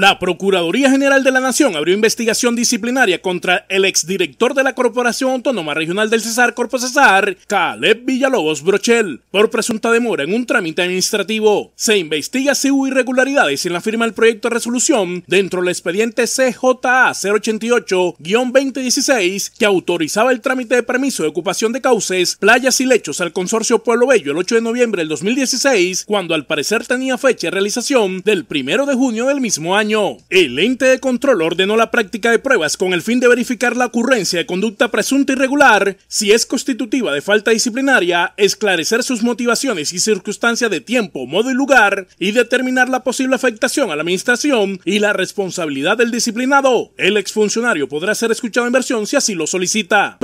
La Procuraduría General de la Nación abrió investigación disciplinaria contra el exdirector de la Corporación Autónoma Regional del Cesar, Corpo Cesar, Caleb Villalobos Brochel, por presunta demora en un trámite administrativo. Se investiga si hubo irregularidades en la firma del proyecto de resolución dentro del expediente CJA 088-2016 que autorizaba el trámite de permiso de ocupación de cauces, playas y lechos al consorcio Pueblo Bello el 8 de noviembre del 2016, cuando al parecer tenía fecha de realización del 1 de junio del mismo año. El ente de control ordenó la práctica de pruebas con el fin de verificar la ocurrencia de conducta presunta irregular, si es constitutiva de falta disciplinaria, esclarecer sus motivaciones y circunstancias de tiempo, modo y lugar, y determinar la posible afectación a la administración y la responsabilidad del disciplinado. El exfuncionario podrá ser escuchado en versión si así lo solicita.